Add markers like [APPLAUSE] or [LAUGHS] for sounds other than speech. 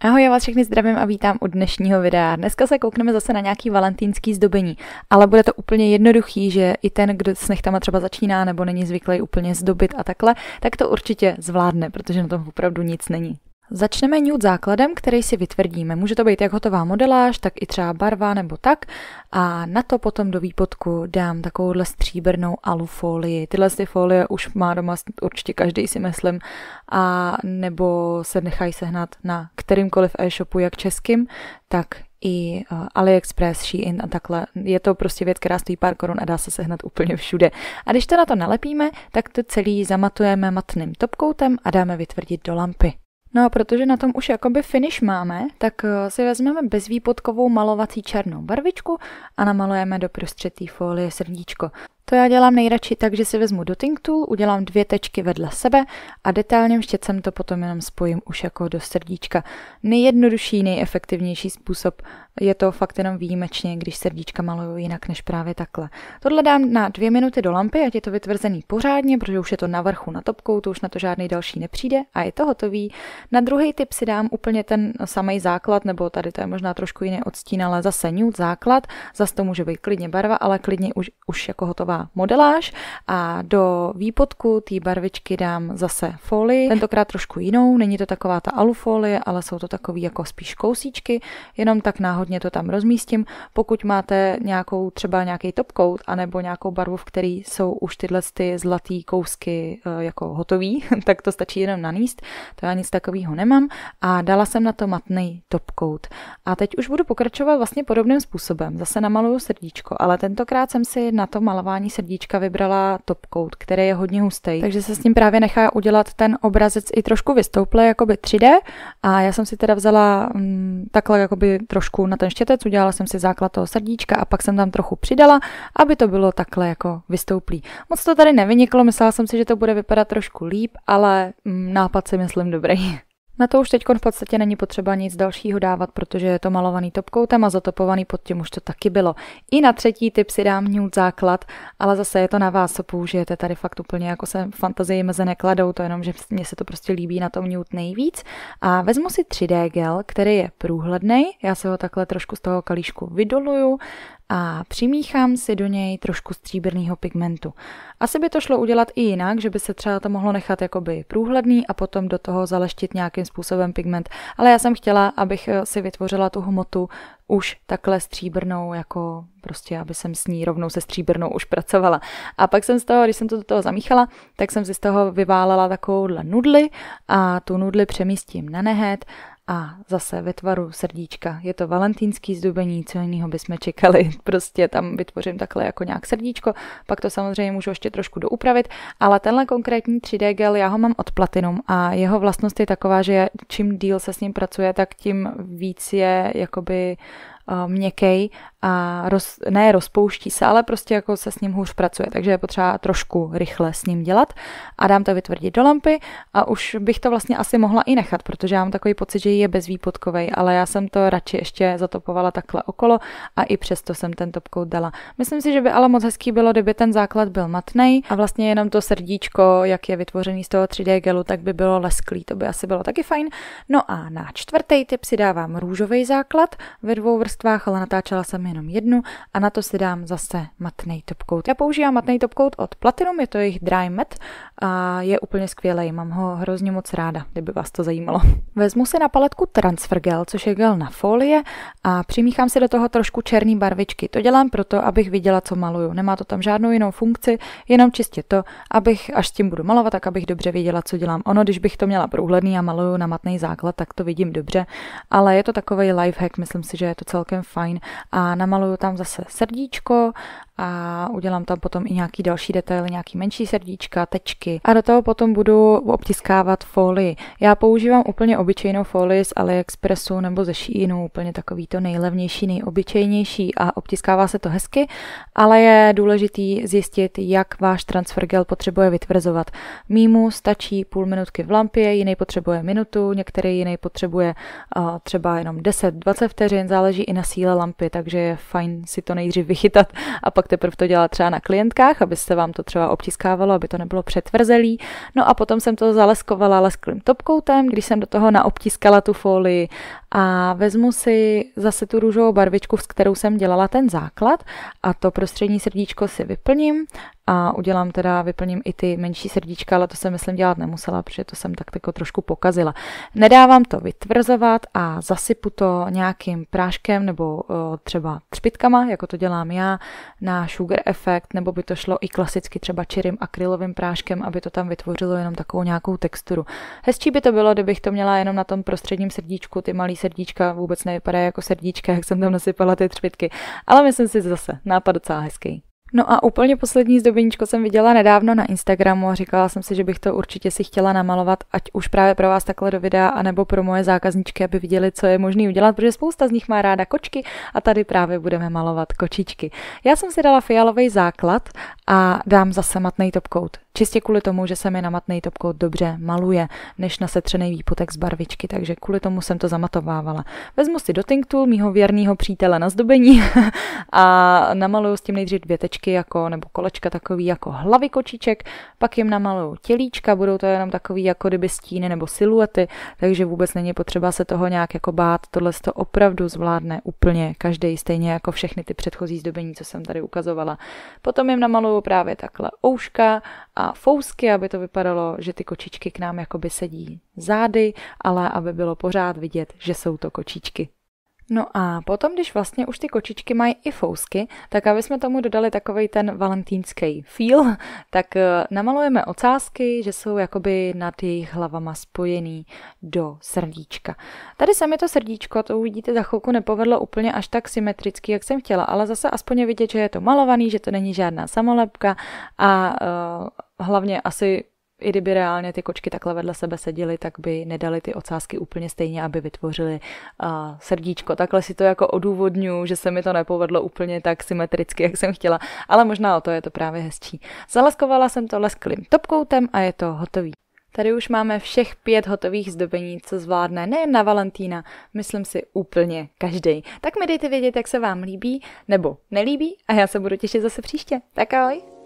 Ahoj, já vás všechny zdravím a vítám u dnešního videa. Dneska se koukneme zase na nějaký valentýnský zdobení, ale bude to úplně jednoduchý, že i ten, kdo s nechtama třeba začíná nebo není zvyklý úplně zdobit a takhle, tak to určitě zvládne, protože na tom opravdu nic není. Začneme nude základem, který si vytvrdíme. Může to být jak hotová modeláž, tak i třeba barva nebo tak. A na to potom do výpotku dám takovouhle stříbrnou alufolii. Tyhle ty folie už má doma určitě každý si myslím. A nebo se nechají sehnat na kterýmkoliv e-shopu, jak českým, tak i eh, AliExpress, Shein a takhle. Je to prostě věc, která stojí pár korun a dá se sehnat úplně všude. A když to na to nalepíme, tak to celý zamatujeme matným topkoutem a dáme vytvrdit do lampy. No a protože na tom už jakoby finish máme, tak eh, si vezmeme bezvýpodkovou malovací černou barvičku a namalujeme do prostřed té folie srdíčko. To já dělám nejradši tak, že si vezmu dotting tool, udělám dvě tečky vedle sebe a detailním štětcem to potom jenom spojím už jako do srdíčka. Nejjednodušší, nejefektivnější způsob je to fakt jenom výjimečně, když srdíčka maluju jinak než právě takhle. Tohle dám na dvě minuty do lampy, ať je to vytvrzený pořádně, protože už je to na vrchu na topkou, to už na to žádný další nepřijde a je to hotový. Na druhý typ si dám úplně ten samý základ, nebo tady to je možná trošku jiný odstín, ale zase nude základ, zase to může být klidně barva, ale klidně už, už jako hotová udělá modeláž a do výpotku té barvičky dám zase folii, tentokrát trošku jinou, není to taková ta alufolie, ale jsou to takový jako spíš kousíčky, jenom tak náhodně to tam rozmístím. Pokud máte nějakou třeba nějaký top coat, anebo nějakou barvu, v které jsou už tyhle ty zlatý kousky eh, jako hotový, [LAUGHS] tak to stačí jenom naníst, to já nic takového nemám a dala jsem na to matný top coat. A teď už budu pokračovat vlastně podobným způsobem, zase namaluju srdíčko, ale tentokrát jsem si na to malování vydání srdíčka vybrala top coat, který je hodně hustý. Takže se s ním právě nechá udělat ten obrazec i trošku vystouple, by 3D. A já jsem si teda vzala mm, takhle jakoby trošku na ten štětec, udělala jsem si základ toho srdíčka a pak jsem tam trochu přidala, aby to bylo takhle jako vystouplý. Moc to tady nevyniklo, myslela jsem si, že to bude vypadat trošku líp, ale mm, nápad si myslím dobrý. Na to už teď v podstatě není potřeba nic dalšího dávat, protože je to malovaný topkoutem a zatopovaný pod tím už to taky bylo. I na třetí typ si dám nude základ, ale zase je to na vás, co použijete tady fakt úplně jako se fantazii meze nekladou, to jenom, že mně se to prostě líbí na tom nude nejvíc. A vezmu si 3D gel, který je průhledný, já se ho takhle trošku z toho kalíšku vydoluju, a přimíchám si do něj trošku stříbrného pigmentu. Asi by to šlo udělat i jinak, že by se třeba to mohlo nechat jakoby průhledný a potom do toho zaleštit nějakým způsobem pigment. Ale já jsem chtěla, abych eh, si vytvořila tu hmotu už takhle stříbrnou, jako prostě, aby jsem s ní rovnou se stříbrnou už pracovala. A pak jsem z toho, když jsem to do toho zamíchala, tak jsem si z toho vyválela takovouhle nudli a tu nudli přemístím na nehet a zase ve tvaru srdíčka. Je to valentýnský zdobení, co jiného bychom čekali. [LAUGHS] Prostě tam vytvořím takhle jako nějak srdíčko, pak to samozřejmě můžu ještě trošku doupravit, ale tenhle konkrétní 3D gel, já ho mám od Platinum a jeho vlastnost je taková, že čím díl se s ním pracuje, tak tím víc je jakoby měkej a roz, ne rozpouští se, ale prostě jako se s ním hůř pracuje, takže je potřeba trošku rychle s ním dělat a dám to vytvrdit do lampy a už bych to vlastně asi mohla i nechat, protože já mám takový pocit, že je bezvýpodkovej, ale já jsem to radši ještě zatopovala takhle okolo a i přesto jsem ten topkou dala. Myslím si, že by ale moc hezký bylo, kdyby ten základ byl matný a vlastně jenom to srdíčko, jak je vytvořený z toho 3D gelu, tak by bylo lesklý, to by asi bylo taky fajn. No a na čtvrtý tip si dávám růžový základ ve dvou vrstách vrstvách, ale natáčela jsem jenom jednu a na to si dám zase matný top coat. Já používám matný top coat od Platinum, je to jejich Dry Matte a je úplně skvělý, mám ho hrozně moc ráda, kdyby vás to zajímalo. [LAUGHS] Vezmu si na paletku Transfer Gel, což je gel na folie a přimíchám si do toho trošku černý barvičky. To dělám proto, abych viděla, co maluju. Nemá to tam žádnou jinou funkci, jenom čistě to, abych, až s tím budu malovat, tak abych dobře viděla, co dělám. Ono, když bych to měla průhledný a maluju na matný základ, tak to vidím dobře, ale je to takový lifehack, myslím si, že je to celkem celkem fajn. A namaluju tam zase srdíčko a udělám tam potom i nějaký další detaily, nějaký menší srdíčka, tečky. A do toho potom budu obtiskávat folii. Já používám úplně obyčejnou folii z AliExpressu nebo ze Shein, úplně takový to nejlevnější, nejobyčejnější a obtiskává se to hezky, ale je důležitý zjistit, jak váš transfer gel potřebuje vytvrzovat. Mímu stačí půl minutky v lampě, jiný potřebuje minutu, některý jiný potřebuje uh, třeba jenom 10-20 vteřin, záleží i na síle lampy, takže je fajn si to nejdřív vychytat a pak teprve to dělat třeba na klientkách, aby se vám to třeba obtiskávalo, aby to nebylo přetvrzelý. No a potom jsem to zaleskovala lesklým topkoutem, když jsem do toho naobtiskala tu folii a vezmu si zase tu růžovou barvičku, s kterou jsem dělala ten základ a to prostřední srdíčko si vyplním a udělám teda, vyplním i ty menší srdíčka, ale to jsem myslím dělat nemusela, protože to jsem tak jako trošku pokazila. Nedávám to vytvrzovat a zasypu to nějakým práškem nebo eh, třeba třpitkama, jako to dělám já, na sugar efekt, nebo by to šlo i klasicky třeba čirým akrylovým práškem, aby to tam vytvořilo jenom takovou nějakou texturu. Hezčí by to bylo, kdybych to měla jenom na tom prostředním srdíčku ty malý srdíčka vůbec nevypadají jako srdíčka, jak jsem tam nasypala ty třpitky. Ale myslím si zase, nápad docela hezký. No a úplně poslední zdobeníčko jsem viděla nedávno na Instagramu a říkala jsem si, že bych to určitě si chtěla namalovat, ať už právě pro vás takhle do videa, anebo pro moje zákazničky, aby viděli, co je možné udělat, protože spousta z nich má ráda kočky a tady právě budeme malovat kočičky. Já jsem si dala fialový základ a dám zase matný top coat. Čistě kvůli tomu, že se mi na matný dobře maluje, než na setřený výpotek z barvičky, takže kvůli tomu jsem to zamatovávala. Vezmu si do Tinktool, mýho věrného přítele na zdobení [LAUGHS] a namaluju s tím nejdřív dvě tečky jako, nebo kolečka takový jako hlavy kočiček, pak jim namaluju tělíčka, budou to jenom takový jako kdyby stíny nebo siluety, takže vůbec není potřeba se toho nějak jako bát, tohle to opravdu zvládne úplně každý, stejně jako všechny ty předchozí zdobení, co jsem tady ukazovala. Potom jim namaluju právě takhle ouška a fousky, aby to vypadalo, že ty kočičky k nám jakoby sedí zády, ale aby bylo pořád vidět, že jsou to kočičky. No a potom, když vlastně už ty kočičky mají i fousky, tak aby jsme tomu dodali takový ten valentýnský feel, [LAUGHS] tak eh, namalujeme ocázky, že jsou jakoby nad jejich hlavama spojený do srdíčka. Tady se mi to srdíčko, to uvidíte za chvilku, nepovedlo úplně až tak symetricky, jak jsem chtěla, ale zase aspoň vidět, že je to malovaný, že to není žádná samolepka a uh, hlavně asi i kdyby reálně ty kočky takhle vedle sebe seděly, tak by nedali ty ocázky úplně stejně, aby vytvořili uh, srdíčko. Takhle si to jako odůvodňu, že se mi to nepovedlo úplně tak symetricky, jak jsem chtěla, ale možná o to je to právě hezčí. Zaleskovala jsem to lesklým topkoutem a je to hotový. Tady už máme všech pět hotových zdobení, co zvládne nejen na Valentína, myslím si úplně každý. Tak mi dejte vědět, jak se vám líbí nebo nelíbí a já se budu těšit zase příště. Tak ahoj!